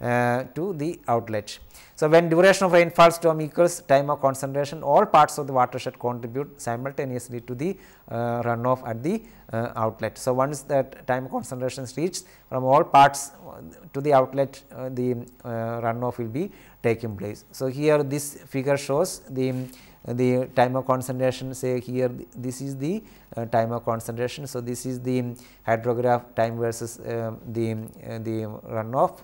uh, to the outlet. So, when duration of rainfall storm equals time of concentration all parts of the watershed contribute simultaneously to the uh, runoff at the uh, outlet. So, once that time concentration is reached from all parts uh, to the outlet uh, the uh, runoff will be taking place. So, here this figure shows the the time of concentration say here this is the uh, time of concentration. So, this is the hydrograph time versus uh, the, uh, the runoff.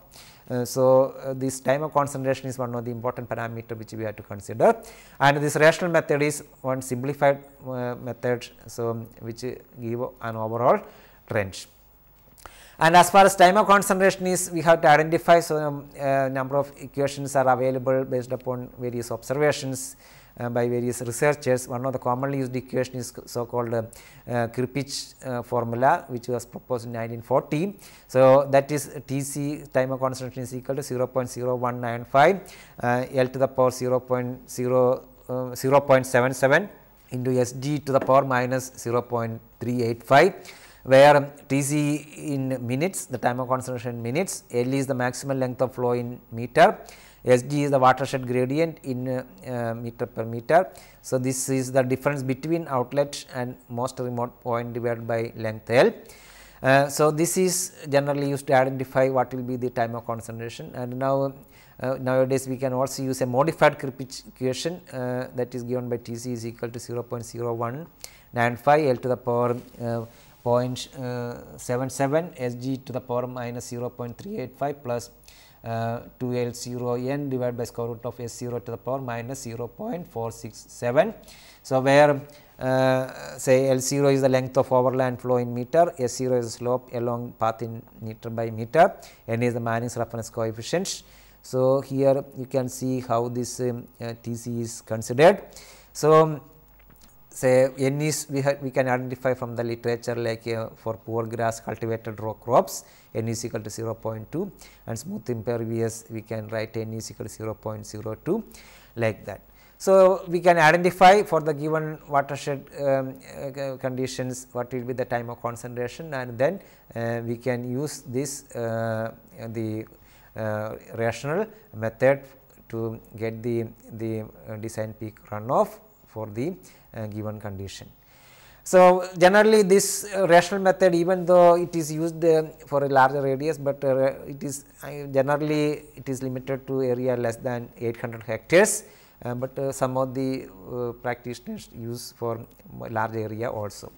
Uh, so, uh, this time of concentration is one of the important parameter which we have to consider and this rational method is one simplified uh, method. So, which give an overall trend. And as far as time of concentration is, we have to identify. So, um, uh, number of equations are available based upon various observations. Uh, by various researchers. One of the commonly used equation is so called uh, Kripich uh, formula which was proposed in 1940. So, that is Tc time of concentration is equal to 0.0195 uh, L to the power 0 0.0 0.77 into Sg to the power minus 0.385 where Tc in minutes the time of concentration in minutes, L is the maximum length of flow in meter Sg is the watershed gradient in uh, uh, meter per meter. So, this is the difference between outlet and most remote point divided by length L. Uh, so, this is generally used to identify what will be the time of concentration and now uh, nowadays we can also use a modified equation uh, that is given by T c is equal to 0.0195 L to the power uh, 0.77 uh, S g to the power minus 0.385 plus 2L0n divided by square root of S0 to the power minus 0.467. So, where uh, say L0 is the length of overland flow in meter, S0 is slope along path in meter by meter, n is the Manning's reference coefficient. So, here you can see how this um, uh, Tc is considered. So, say n we, we can identify from the literature like uh, for poor grass cultivated row crops N is equal to 0.2 and smooth impervious we can write N is equal to 0.02 like that. So, we can identify for the given watershed um, uh, conditions what will be the time of concentration and then uh, we can use this uh, the uh, rational method to get the, the uh, design peak runoff for the uh, given condition. So, generally this uh, rational method even though it is used uh, for a larger radius, but it is generally it is limited to area less than 800 hectares, but some of the practitioners use for large area also.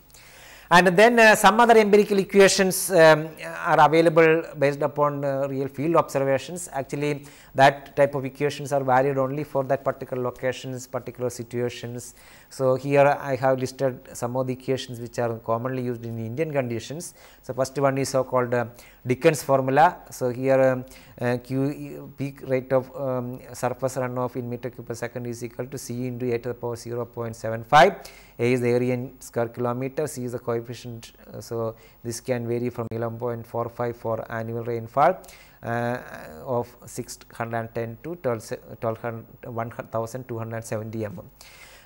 And then uh, some other empirical equations um, are available based upon uh, real field observations. Actually, that type of equations are valid only for that particular locations, particular situations. So, here I have listed some of the equations which are commonly used in Indian conditions. So, first one is so called uh, Dickens formula. So, here um, uh, Q peak rate of um, surface runoff in meter cube per second is equal to C into a to the power 0 0.75. A is the area in square kilometer, C is the coefficient. Uh, so, this can vary from 11.45 for annual rainfall uh, of 610 to 12, 1270 mm.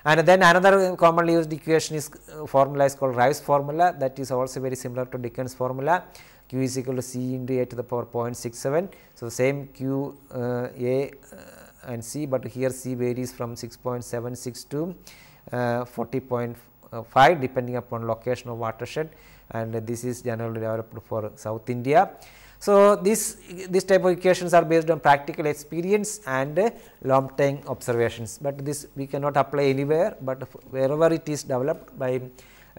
And then another commonly used equation is uh, formula is called Rives formula that is also very similar to Dickens formula q is equal to c into a to the power 0.67. So, same q uh, a uh, and c, but here c varies from 6.76 to uh, 40.5 depending upon location of watershed and this is generally developed for South India. So, this, this type of equations are based on practical experience and long time observations, but this we cannot apply anywhere, but wherever it is developed by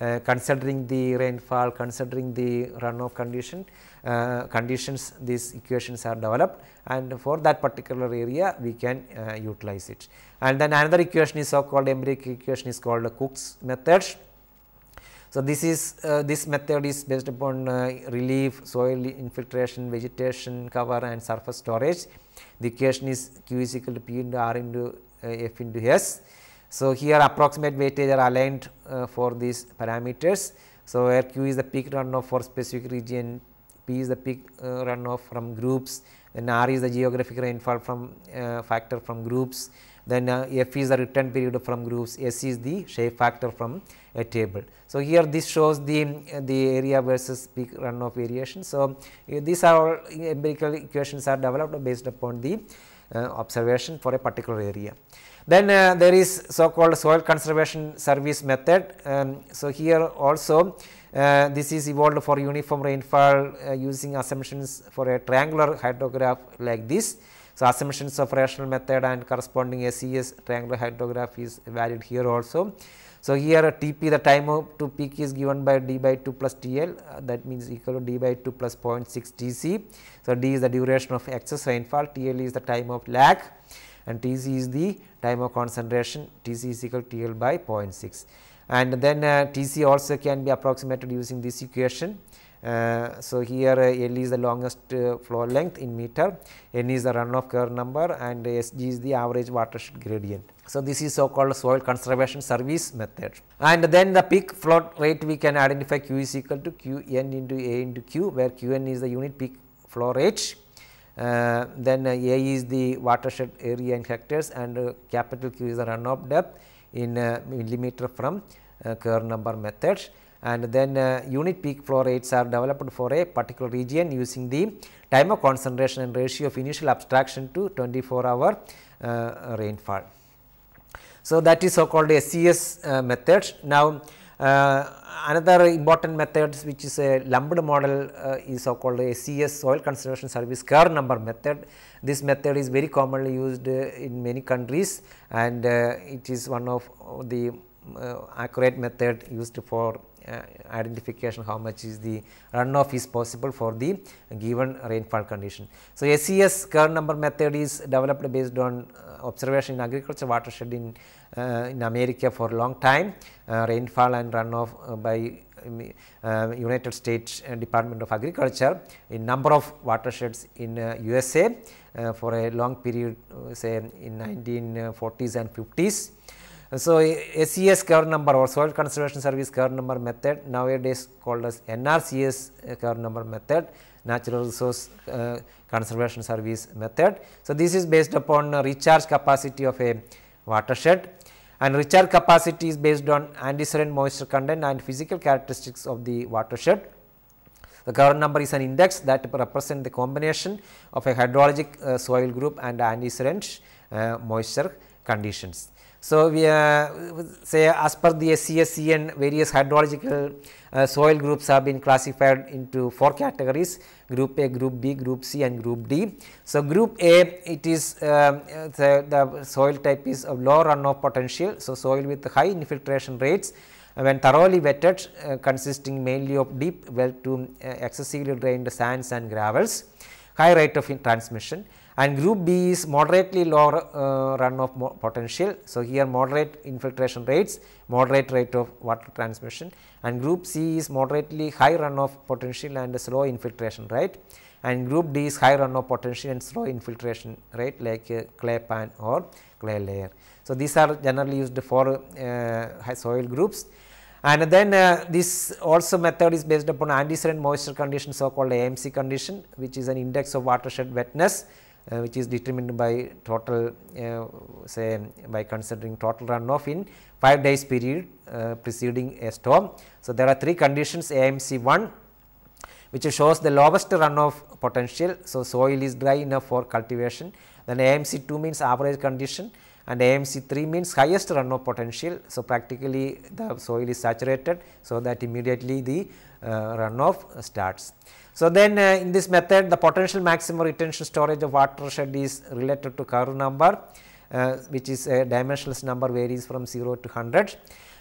uh, considering the rainfall, considering the runoff condition, uh, conditions these equations are developed and for that particular area we can uh, utilize it. And then another equation is so called empirical equation is called Cook's methods so this is uh, this method is based upon uh, relief, soil infiltration, vegetation cover and surface storage. The equation is Q is equal to P into R into uh, F into S. So here approximate weightage are aligned uh, for these parameters. So where Q is the peak runoff for specific region, P is the peak uh, runoff from groups, then R is the geographic rainfall from factor from groups then uh, F is the return period from groups, S is the shape factor from a table. So, here this shows the, the area versus peak runoff variation. So, uh, these are all empirical equations are developed based upon the uh, observation for a particular area. Then uh, there is so called soil conservation service method. Um, so, here also uh, this is evolved for uniform rainfall uh, using assumptions for a triangular hydrograph like this. So, assumptions of rational method and corresponding SES triangular hydrograph is valid here also. So, here TP the time to peak is given by d by 2 plus TL uh, that means equal to d by 2 plus 0.6 TC. So, d is the duration of excess rainfall, TL is the time of lag and TC is the time of concentration, TC is equal to TL by 0.6 and then uh, TC also can be approximated using this equation. Uh, so, here uh, L is the longest uh, flow length in meter, N is the runoff curve number and SG is the average watershed gradient. So, this is so called soil conservation service method and then the peak flow rate we can identify Q is equal to Q n into A into Q where Q n is the unit peak flow rate. Uh, then uh, A is the watershed area in hectares and capital Q is the runoff depth in millimeter from curve number method and then uh, unit peak flow rates are developed for a particular region using the time of concentration and ratio of initial abstraction to 24 hour uh, rainfall. So, that is so called a uh, method. Now, uh, another important method which is a lumped model uh, is so called CS soil conservation service curve number method. This method is very commonly used uh, in many countries and uh, it is one of the uh, accurate method used for uh, identification how much is the runoff is possible for the given rainfall condition. So, SES Curve number method is developed based on uh, observation in agriculture watershed in, uh, in America for a long time rainfall and runoff by um, uh, United States Department of Agriculture in number of watersheds in uh, USA uh, for a long period say in 1940s and 50s so, SES curve number or soil conservation service curve number method nowadays called as NRCS uh, curve number method natural resource uh, conservation service method. So, this is based upon recharge capacity of a watershed and recharge capacity is based on antecedent moisture content and physical characteristics of the watershed. The curve number is an index that represents the combination of a hydrologic uh, soil group and antecedent uh, moisture conditions. So, we uh, say as per the SCSC and various hydrological uh, soil groups have been classified into 4 categories group A, group B, group C and group D. So, group A it is um, uh, the, the, soil type is of low runoff potential. So, soil with high infiltration rates when thoroughly wetted uh, consisting mainly of deep well to uh, excessively drained sands and gravels, high rate of transmission and group B is moderately low uh, runoff potential. So, here moderate infiltration rates, moderate rate of water transmission and group C is moderately high runoff potential and slow infiltration rate and group D is high runoff potential and slow infiltration rate like uh, clay pan or clay layer. So, these are generally used for uh, uh soil groups and then uh, this also method is based upon antecedent moisture condition so called AMC condition which is an index of watershed wetness uh, which is determined by total uh, say by considering total runoff in 5 days period uh, preceding a storm. So, there are three conditions AMC 1 which shows the lowest runoff potential. So, soil is dry enough for cultivation then AMC 2 means average condition and AMC3 means highest runoff potential. So, practically the soil is saturated, so that immediately the uh, runoff starts. So, then uh, in this method the potential maximum retention storage of watershed is related to curve number uh, which is a dimensionless number varies from 0 to 100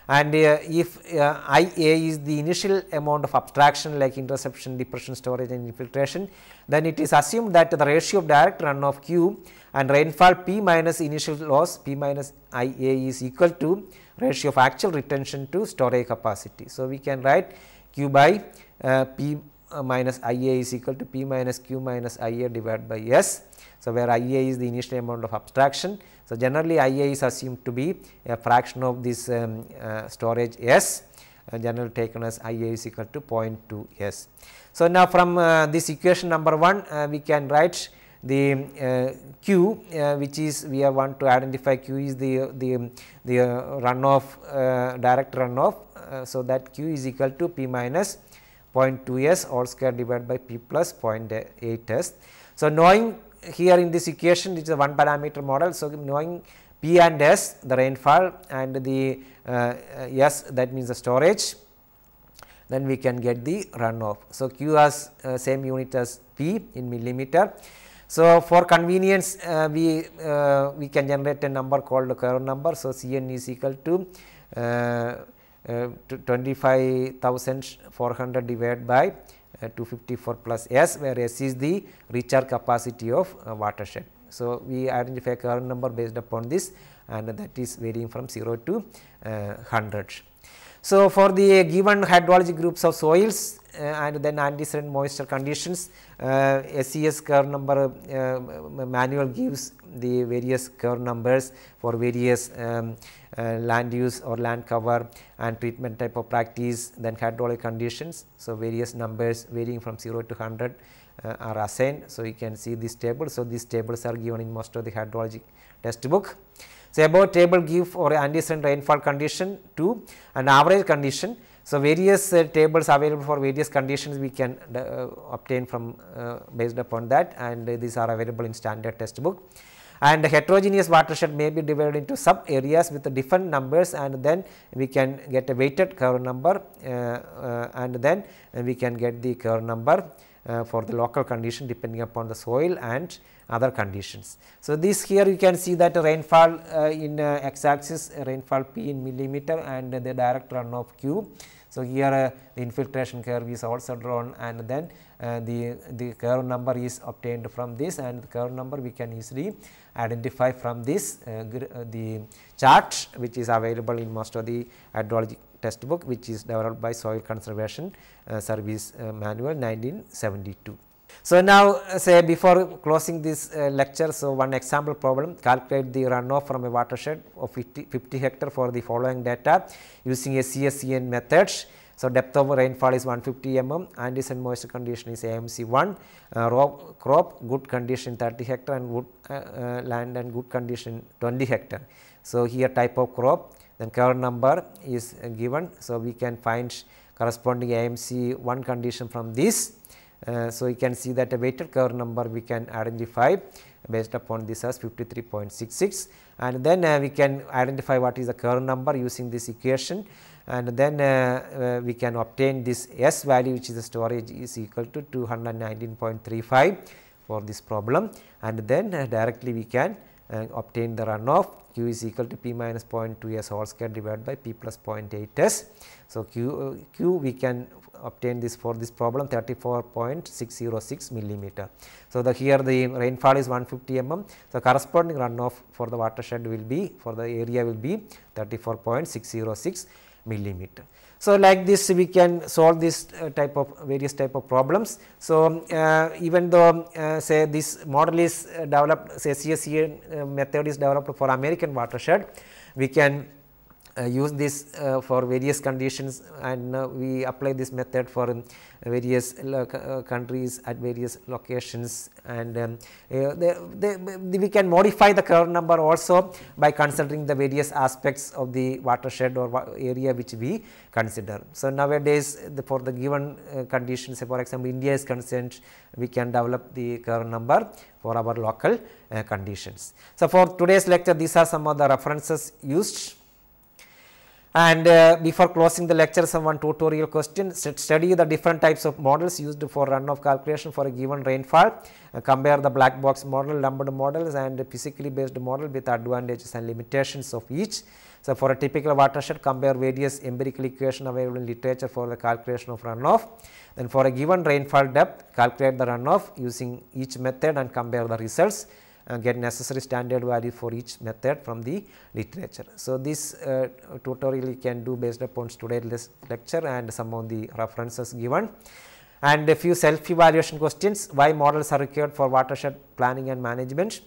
and uh, if uh, IA is the initial amount of abstraction like interception, depression, storage and infiltration, then it is assumed that the ratio of direct runoff Q and rainfall P minus initial loss P minus IA is equal to ratio of actual retention to storage capacity. So, we can write Q by uh, P uh, minus Ia is equal to P minus Q minus Ia divided by S. So, where Ia is the initial amount of abstraction. So, generally Ia is assumed to be a fraction of this um, uh, storage S uh, generally taken as Ia is equal to 0.2 S. So, now from uh, this equation number 1 uh, we can write the uh, Q uh, which is we are want to identify Q is the, the, the uh, runoff direct runoff. so, that Q is equal to P minus 0.2 s all square divided by P plus 0.8 s. So, knowing here in this equation which is a one parameter model. So, knowing P and S the rainfall and the uh, S that means the storage then we can get the runoff. So, Q has uh, same unit as P in millimeter so, for convenience uh, we, uh, we can generate a number called current number. So, Cn is equal to, uh, uh 25,400 divided by uh, 254 plus S where S is the recharge capacity of uh, watershed. So, we identify a current number based upon this and that is varying from 0 to 100. So, for the uh, given hydrologic groups of soils uh, and then antecedent moisture conditions, SES uh, curve number manual gives the various curve numbers for various um, land use or land cover and treatment type of practice, then hydrologic conditions. So, various numbers varying from 0 to 100 are assigned. So, you can see this table. So, these tables are given in most of the hydrologic test book. So, above table give or antecedent rainfall condition to an average condition. So, various uh, tables available for various conditions we can uh, obtain from uh, based upon that and these are available in standard textbook. And the heterogeneous watershed may be divided into sub areas with different numbers and then we can get a weighted curve number uh, uh, and then we can get the curve number uh, for the local condition depending upon the soil and other conditions. So, this here you can see that rainfall uh, in uh, x axis rainfall p in millimeter and the direct runoff q. So, here the infiltration curve is also drawn and then the, the curve number is obtained from this and the curve number we can easily identify from this the chart which is available in most of the hydrology book which is developed by Soil Conservation uh, Service uh, Manual 1972. So now uh, say before closing this uh, lecture, so one example problem calculate the runoff from a watershed of 50, 50 hectare for the following data using a CSCN methods. So depth of rainfall is 150 mm, and moisture condition is AMC 1, uh, raw crop good condition 30 hectare and wood uh, land and good condition 20 hectare. So here type of crop then curve number is given. So, we can find corresponding AMC 1 condition from this. Uh, so, you can see that a weighted curve number we can identify based upon this as 53.66 and then uh, we can identify what is the curve number using this equation and then uh, uh, we can obtain this S value which is the storage is equal to 219.35 for this problem and then uh, directly we can and obtain the runoff q is equal to p minus 0.2 s whole square divided by p plus 0.8 s. So, q, uh, q we can obtain this for this problem 34.606 millimeter. So, the here the rainfall is 150 mm. So, corresponding runoff for the watershed will be for the area will be 34.606 millimeter. So, like this we can solve this uh, type of various type of problems. So, uh, even though uh, say this model is developed say CSE method is developed for American watershed, we can uh, use this uh, for various conditions and uh, we apply this method for um, various uh, countries at various locations and um, they, uh, they, we can modify the curve number also by considering the various aspects of the watershed or wa area which we consider. So, nowadays the, for the given uh, conditions say for example, India is concerned we can develop the curve number for our local conditions. So, for today's lecture these are some of the references used. And uh, before closing the lecture, some one tutorial question, study the different types of models used for runoff calculation for a given rainfall, uh, compare the black box model, lumped models and physically based model with advantages and limitations of each. So, for a typical watershed, compare various empirical equations available in literature for the calculation of runoff. Then for a given rainfall depth, calculate the runoff using each method and compare the results. Uh, get necessary standard value for each method from the literature. So, this uh, tutorial you can do based upon today's lecture and some of the references given and a few self evaluation questions why models are required for watershed planning and management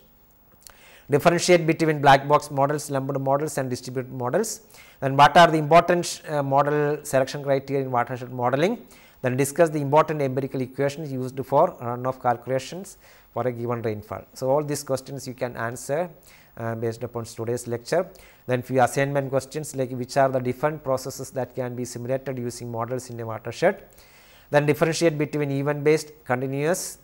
differentiate between black box models, lumped models and distributed models. Then what are the important uh, model selection criteria in watershed modeling? Then discuss the important empirical equations used for runoff calculations for a given rainfall. So, all these questions you can answer uh, based upon today's lecture. Then few assignment questions like which are the different processes that can be simulated using models in a watershed. Then differentiate between event based, continuous,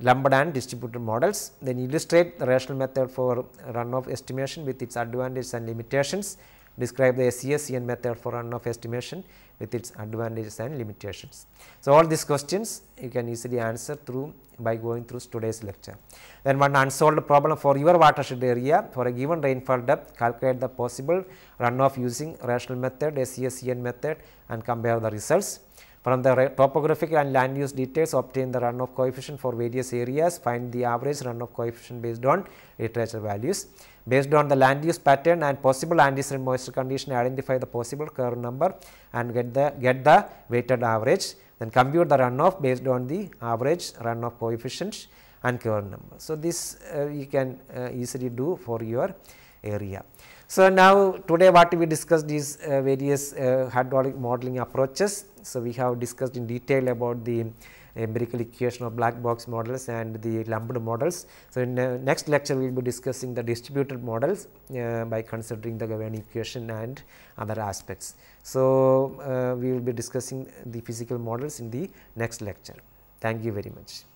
lumped and distributed models. Then illustrate the rational method for runoff estimation with its advantages and limitations describe the SESCN method for runoff estimation with its advantages and limitations. So, all these questions you can easily answer through by going through today's lecture. Then one unsolved problem for your watershed area for a given rainfall depth calculate the possible runoff using rational method SESCN method and compare the results. From the topographic and land use details, obtain the runoff coefficient for various areas, find the average runoff coefficient based on literature values. Based on the land use pattern and possible and moisture condition, identify the possible curve number and get the, get the weighted average. Then compute the runoff based on the average runoff coefficient and curve number. So, this uh, you can uh, easily do for your area. So, now today what we discussed is uh, various uh, hydraulic modeling approaches. So, we have discussed in detail about the uh, empirical equation of black box models and the lumped models. So, in uh, next lecture we will be discussing the distributed models uh, by considering the governing equation and other aspects. So, uh, we will be discussing the physical models in the next lecture. Thank you very much.